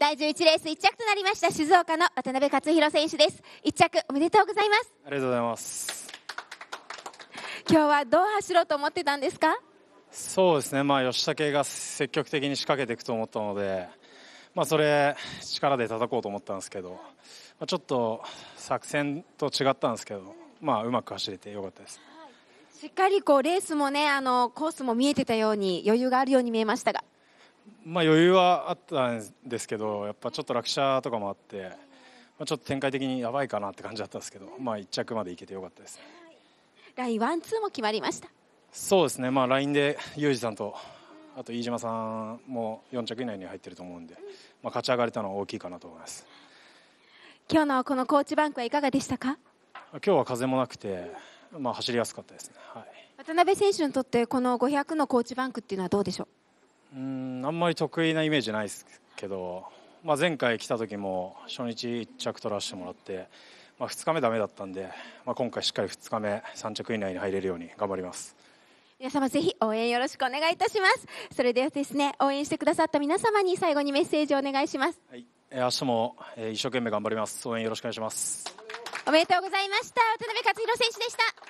第11レース1着となりました静岡の渡辺克弘選手です1着おめでとうございますありがとうございます今日はどう走ろうと思ってたんですかそうですねまあ吉武が積極的に仕掛けていくと思ったのでまあそれ力で叩こうと思ったんですけど、まあ、ちょっと作戦と違ったんですけどまあうまく走れてよかったですしっかりこうレースもねあのコースも見えてたように余裕があるように見えましたがまあ、余裕はあったんですけどやっぱちょっと落車とかもあって、まあ、ちょっと展開的にやばいかなって感じだったんですけど、まあ、1着までいけてよかったです、ね、ラインワンツーも決まりましたそうですね、まあ、ラインでユージさんとあと飯島さんも4着以内に入ってると思うんで、まあ、勝ち上がれたのは大きいかなと思います今日のこのコーチバンクはいかがでしたか今日は風もなくて、まあ、走りやすかったですね、はい、渡辺選手にとってこの500のコーチバンクっていうのはどうでしょううんあんまり得意なイメージないですけど、まあ、前回来た時も初日1着取らせてもらって、まあ、2日目だめだったんで、まあ、今回しっかり2日目3着以内に入れるように頑張ります。皆様ぜひ応援よろしくお願いいたしますそれではですね応援してくださった皆様に最後にメッセージをお願いします、はい、え明日も、え一生懸命頑張ります応援よろしくお願いしますおめでとうございました渡辺勝弘選手でした